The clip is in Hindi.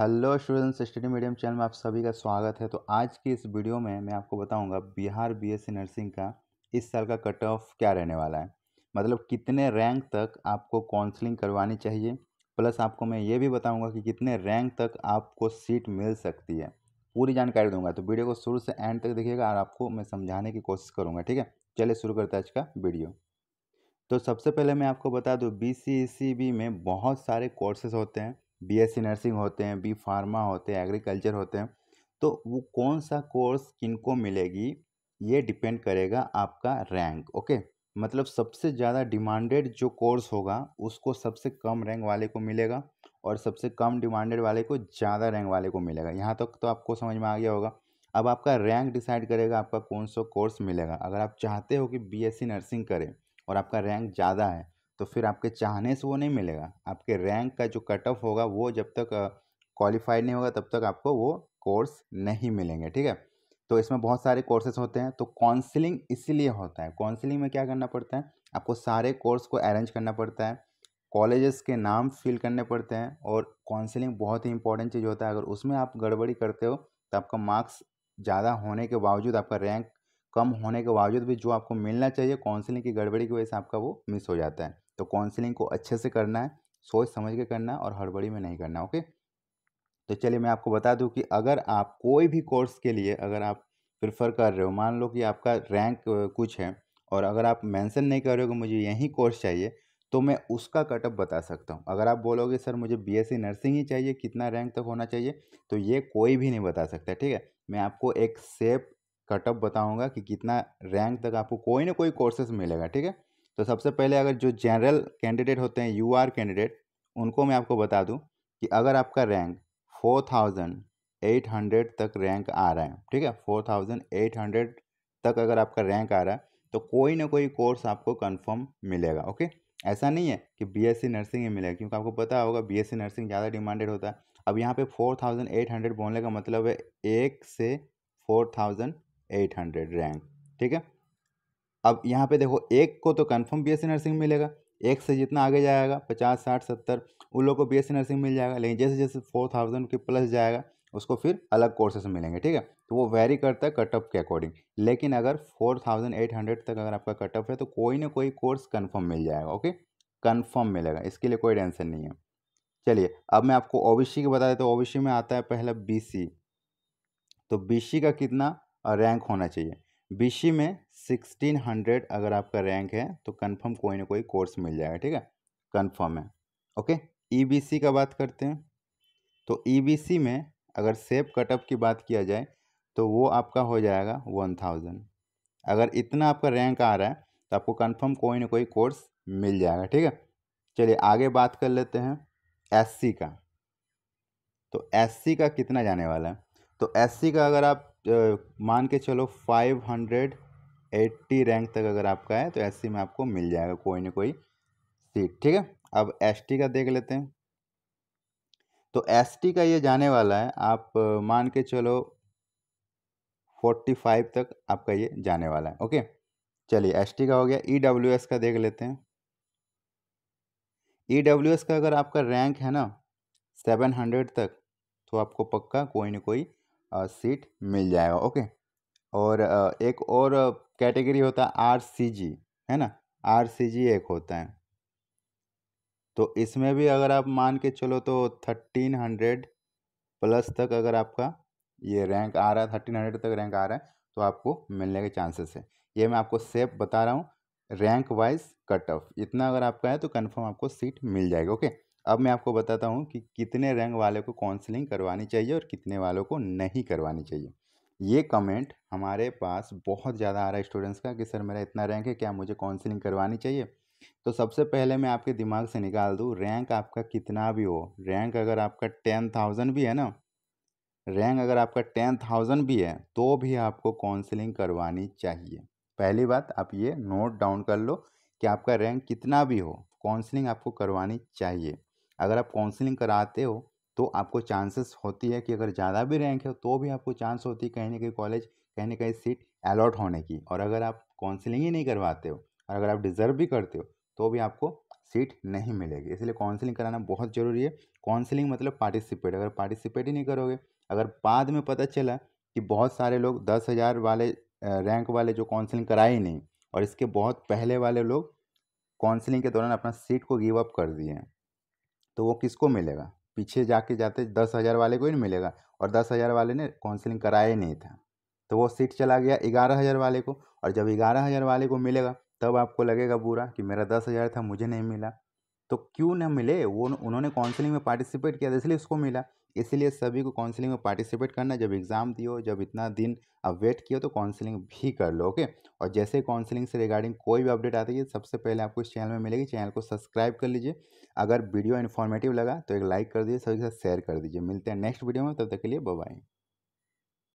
hello students study medium channel में आप सभी का स्वागत है तो आज की इस वीडियो में मैं आपको बताऊंगा बिहार बीएससी e नर्सिंग का इस साल का कट ऑफ क्या रहने वाला है मतलब कितने रैंक तक आपको काउंसलिंग करवानी चाहिए प्लस आपको मैं ये भी बताऊंगा कि कितने रैंक तक आपको सीट मिल सकती है पूरी जानकारी दूंगा तो वीडियो को शुरू से एंड तक देखिएगा और आपको मैं समझाने की कोशिश करूँगा ठीक है चलिए शुरू करते हैं आज का वीडियो तो सबसे पहले मैं आपको बता दूँ बी e में बहुत सारे कोर्सेज होते हैं बी एस सी नर्सिंग होते हैं बी फार्मा होते हैं एग्रीकल्चर होते हैं तो वो कौन सा कोर्स किनको मिलेगी ये डिपेंड करेगा आपका रैंक ओके मतलब सबसे ज़्यादा डिमांडेड जो कोर्स होगा उसको सबसे कम रैंक वाले को मिलेगा और सबसे कम डिमांडेड वाले को ज़्यादा रैंक वाले को मिलेगा यहाँ तक तो, तो आपको समझ में आ गया होगा अब आपका रैंक डिसाइड करेगा आपका कौन सा कोर्स मिलेगा अगर आप चाहते हो कि बीएससी नर्सिंग करें और आपका रैंक ज़्यादा है तो फिर आपके चाहने से वो नहीं मिलेगा आपके रैंक का जो कट ऑफ होगा वो जब तक क्वालिफाइड नहीं होगा तब तक आपको वो कोर्स नहीं मिलेंगे ठीक है तो इसमें बहुत सारे कोर्सेज होते हैं तो काउंसलिंग इसीलिए होता है काउंसलिंग में क्या करना पड़ता है आपको सारे कोर्स को अरेंज करना पड़ता है कॉलेजेस के नाम फिल करने पड़ते हैं और काउंसलिंग बहुत ही इंपॉर्टेंट चीज़ होता है अगर उसमें आप गड़बड़ी करते हो तो आपका मार्क्स ज़्यादा होने के बावजूद आपका रैंक कम होने के बावजूद भी जो आपको मिलना चाहिए काउंसलिंग की गड़बड़ी की वजह से आपका वो मिस हो जाता है तो काउंसलिंग को अच्छे से करना है सोच समझ के करना है और हड़बड़ी में नहीं करना ओके तो चलिए मैं आपको बता दूं कि अगर आप कोई भी कोर्स के लिए अगर आप प्रेफर कर रहे हो मान लो कि आपका रैंक कुछ है और अगर आप मेंशन नहीं कर रहे हो कि मुझे यही कोर्स चाहिए तो मैं उसका कटअप बता सकता हूँ अगर आप बोलोगे सर मुझे बीएससी नर्सिंग ही चाहिए कितना रैंक तक होना चाहिए तो ये कोई भी नहीं बता सकता ठीक है मैं आपको एक सेफ कटअप बताऊँगा कि कितना रैंक तक आपको कोई ना कोई कोर्सेस मिलेगा ठीक है तो सबसे पहले अगर जो जनरल कैंडिडेट होते हैं यू आर कैंडिडेट उनको मैं आपको बता दूँ कि अगर आपका rank four thousand eight hundred तक रैंक आ रहा है ठीक है फोर थाउजेंड एट हंड्रेड तक अगर आपका रैंक आ रहा है तो कोई ना कोई कोर्स आपको कंफर्म मिलेगा ओके ऐसा नहीं है कि बीएससी नर्सिंग ही मिलेगा क्योंकि आपको पता होगा बीएससी नर्सिंग ज़्यादा डिमांडेड होता है अब यहाँ पे फोर थाउजेंड एट हंड्रेड बोलने का मतलब है एक से four thousand eight hundred rank ठीक है अब यहाँ पे देखो एक को तो कन्फर्म बी नर्सिंग मिलेगा एक से जितना आगे जाएगा पचास साठ सत्तर उन लोग को बी नर्सिंग मिल जाएगा लेकिन जैसे जैसे फोर थाउजेंड के प्लस जाएगा उसको फिर अलग कोर्सेस मिलेंगे ठीक है तो वो वेरी करता है कटअप के अकॉर्डिंग लेकिन अगर फोर थाउजेंड एट हंड्रेड तक अगर आपका कटअप है तो कोई ना कोई कोर्स कन्फर्म मिल जाएगा ओके कन्फर्म मिलेगा इसके लिए कोई टेंशन नहीं है चलिए अब मैं आपको ओ बी की बता देता हूँ ओ में आता है पहला बी तो बी का कितना रैंक होना चाहिए बीसी में सिक्सटीन हंड्रेड अगर आपका रैंक है तो कंफर्म कोई ना कोई कोर्स मिल जाएगा ठीक है कंफर्म है ओके ईबीसी e का बात करते हैं तो ईबीसी e में अगर सेफ कटअप की बात किया जाए तो वो आपका हो जाएगा वन थाउजेंड अगर इतना आपका रैंक आ रहा है तो आपको कंफर्म कोई ना कोई कोर्स मिल जाएगा ठीक है चलिए आगे बात कर लेते हैं एस का तो एस का कितना जाने वाला है तो एस का अगर आप मान के चलो फाइव हंड्रेड एट्टी रैंक तक अगर आपका है तो एस में आपको मिल जाएगा कोई ना कोई सीट ठीक है अब एस का देख लेते हैं तो एस का ये जाने वाला है आप मान के चलो फोर्टी फाइव तक आपका ये जाने वाला है ओके चलिए एस का हो गया ई डब्ल्यू एस का देख लेते हैं ई डब्ल्यू एस का अगर आपका रैंक है ना सेवन हंड्रेड तक तो आपको पक्का कोई ना कोई सीट मिल जाएगा ओके और एक और कैटेगरी होता है आर सी जी है ना आर सी जी एक होता है तो इसमें भी अगर आप मान के चलो तो थर्टीन हंड्रेड प्लस तक अगर आपका ये रैंक आ रहा है थर्टीन हंड्रेड तक रैंक आ रहा है तो आपको मिलने के चांसेस है ये मैं आपको सेफ बता रहा हूँ रैंक वाइज कट ऑफ इतना अगर आपका है तो कन्फर्म आपको सीट मिल जाएगी ओके अब मैं आपको बताता हूँ कि कितने रैंक वाले को काउंसलिंग करवानी चाहिए और कितने वालों को नहीं करवानी चाहिए ये कमेंट हमारे पास बहुत ज़्यादा आ रहा है स्टूडेंट्स का कि सर मेरा इतना रैंक है क्या मुझे काउंसलिंग करवानी चाहिए तो सबसे पहले मैं आपके दिमाग से निकाल दूँ रैंक आपका कितना भी हो रैंक अगर आपका टेन थाउजेंड भी है ना रैंक अगर आपका टेन थाउजेंड भी है तो भी आपको काउंसलिंग करवानी चाहिए पहली बात आप ये नोट डाउन कर लो कि आपका रैंक कितना भी हो काउंसलिंग आपको करवानी चाहिए अगर आप काउंसलिंग कराते हो तो आपको चांसेस होती है कि अगर ज़्यादा भी रैंक है तो भी आपको चांस होती है कहीं ना कहीं कॉलेज कहीं ना कहीं सीट अलॉट होने की और अगर आप काउंसलिंग ही नहीं करवाते हो और अगर आप डिज़र्व भी करते हो तो भी आपको सीट नहीं मिलेगी इसलिए काउंसलिंग कराना बहुत ज़रूरी है काउंसलिंग मतलब पार्टिसिपेट अगर पार्टिसिपेट ही नहीं करोगे अगर बाद में पता चला कि बहुत सारे लोग दस हज़ार वाले रैंक वाले जो काउंसलिंग कराए नहीं और इसके बहुत पहले वाले लोग काउंसलिंग के दौरान अपना सीट को गिव अप कर दिए हैं तो वो किसको मिलेगा पीछे जाके जाते दस हज़ार वाले को ही नहीं मिलेगा और दस हज़ार वाले ने काउंसलिंग कराया ही नहीं था तो वो सीट चला गया ग्यारह हज़ार वाले को और जब ग्यारह हज़ार वाले को मिलेगा तब आपको लगेगा बुरा कि मेरा दस हज़ार था मुझे नहीं मिला तो क्यों ना मिले वो उन्होंने काउंसलिंग में पार्टिसिपेट किया था इसलिए उसको मिला इसीलिए सभी को काउंसलिंग में पार्टिसिपेट करना जब एग्ज़ाम दियो जब इतना दिन अब वेट किया तो काउंसलिंग भी कर लो ओके और जैसे काउंसलिंग से रिगार्डिंग कोई भी अपडेट आती है सबसे पहले आपको इस चैनल में मिलेगी चैनल को सब्सक्राइब कर लीजिए अगर वीडियो इन्फॉर्मेटिव लगा तो एक लाइक कर दीजिए सभी के साथ शेयर कर दीजिए मिलते हैं नेक्स्ट वीडियो में तब तक के लिए बाय